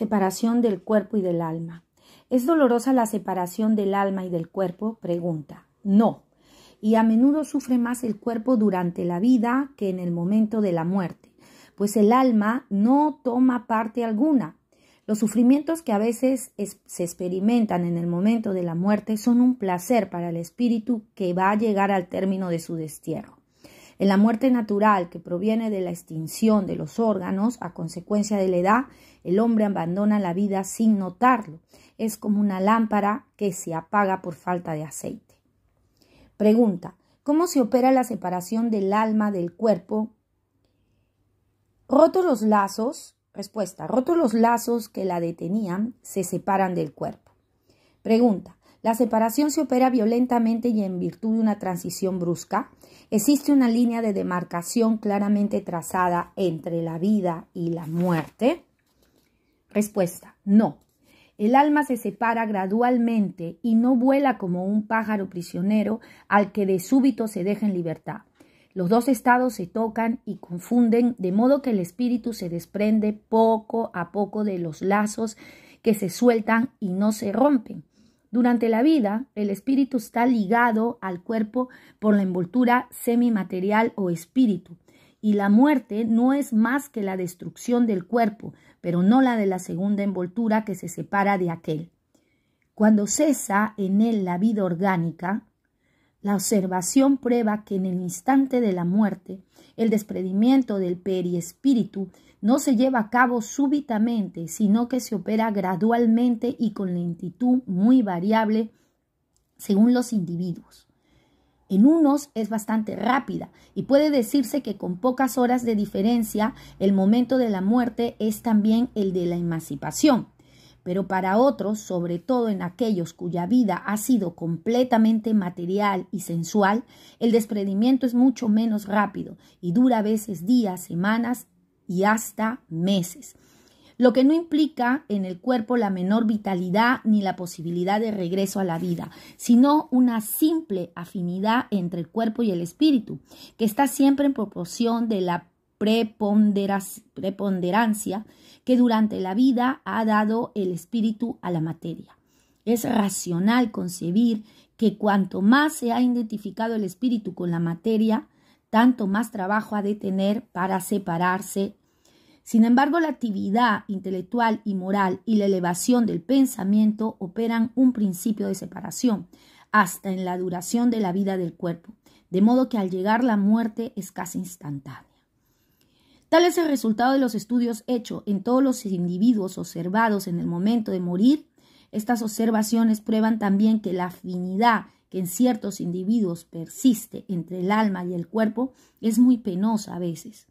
Separación del cuerpo y del alma. ¿Es dolorosa la separación del alma y del cuerpo? Pregunta. No. Y a menudo sufre más el cuerpo durante la vida que en el momento de la muerte, pues el alma no toma parte alguna. Los sufrimientos que a veces se experimentan en el momento de la muerte son un placer para el espíritu que va a llegar al término de su destierro. En la muerte natural, que proviene de la extinción de los órganos a consecuencia de la edad, el hombre abandona la vida sin notarlo. Es como una lámpara que se apaga por falta de aceite. Pregunta, ¿cómo se opera la separación del alma del cuerpo? Rotos los lazos, respuesta, rotos los lazos que la detenían, se separan del cuerpo. Pregunta, la separación se opera violentamente y en virtud de una transición brusca. Existe una línea de demarcación claramente trazada entre la vida y la muerte. Respuesta, no. El alma se separa gradualmente y no vuela como un pájaro prisionero al que de súbito se deja en libertad. Los dos estados se tocan y confunden, de modo que el espíritu se desprende poco a poco de los lazos que se sueltan y no se rompen. Durante la vida, el espíritu está ligado al cuerpo por la envoltura semimaterial o espíritu, y la muerte no es más que la destrucción del cuerpo, pero no la de la segunda envoltura que se separa de aquel. Cuando cesa en él la vida orgánica, la observación prueba que en el instante de la muerte, el desprendimiento del periespíritu no se lleva a cabo súbitamente, sino que se opera gradualmente y con lentitud muy variable según los individuos. En unos es bastante rápida y puede decirse que con pocas horas de diferencia el momento de la muerte es también el de la emancipación. Pero para otros, sobre todo en aquellos cuya vida ha sido completamente material y sensual, el desprendimiento es mucho menos rápido y dura a veces días, semanas y hasta meses, lo que no implica en el cuerpo la menor vitalidad ni la posibilidad de regreso a la vida, sino una simple afinidad entre el cuerpo y el espíritu, que está siempre en proporción de la preponderancia que durante la vida ha dado el espíritu a la materia. Es racional concebir que cuanto más se ha identificado el espíritu con la materia, tanto más trabajo ha de tener para separarse sin embargo, la actividad intelectual y moral y la elevación del pensamiento operan un principio de separación hasta en la duración de la vida del cuerpo, de modo que al llegar la muerte es casi instantánea. Tal es el resultado de los estudios hechos en todos los individuos observados en el momento de morir. Estas observaciones prueban también que la afinidad que en ciertos individuos persiste entre el alma y el cuerpo es muy penosa a veces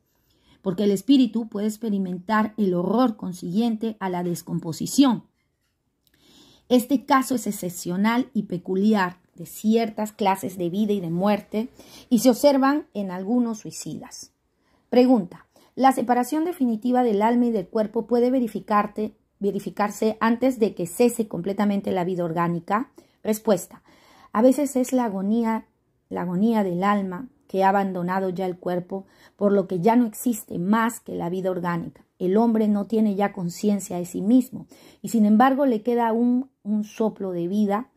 porque el espíritu puede experimentar el horror consiguiente a la descomposición. Este caso es excepcional y peculiar de ciertas clases de vida y de muerte y se observan en algunos suicidas. Pregunta. ¿La separación definitiva del alma y del cuerpo puede verificarse antes de que cese completamente la vida orgánica? Respuesta. A veces es la agonía, la agonía del alma que ha abandonado ya el cuerpo, por lo que ya no existe más que la vida orgánica. El hombre no tiene ya conciencia de sí mismo y sin embargo le queda un, un soplo de vida.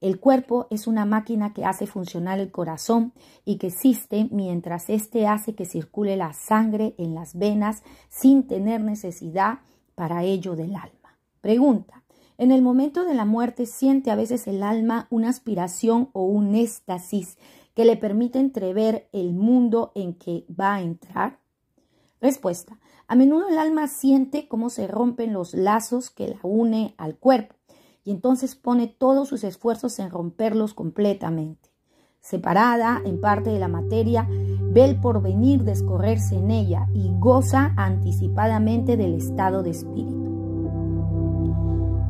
El cuerpo es una máquina que hace funcionar el corazón y que existe mientras éste hace que circule la sangre en las venas sin tener necesidad para ello del alma. Pregunta. En el momento de la muerte siente a veces el alma una aspiración o un éxtasis que le permite entrever el mundo en que va a entrar? Respuesta. A menudo el alma siente cómo se rompen los lazos que la une al cuerpo y entonces pone todos sus esfuerzos en romperlos completamente. Separada en parte de la materia, ve el porvenir descorrerse en ella y goza anticipadamente del estado de espíritu.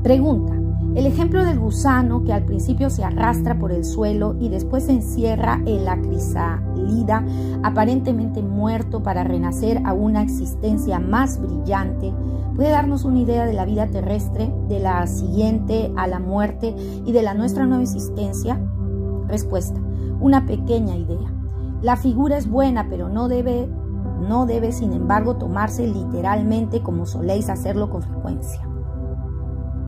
Pregunta. El ejemplo del gusano que al principio se arrastra por el suelo y después se encierra en la crisalida, aparentemente muerto para renacer a una existencia más brillante, puede darnos una idea de la vida terrestre, de la siguiente a la muerte y de la nuestra nueva existencia. Respuesta, una pequeña idea. La figura es buena, pero no debe, no debe sin embargo tomarse literalmente como soléis hacerlo con frecuencia.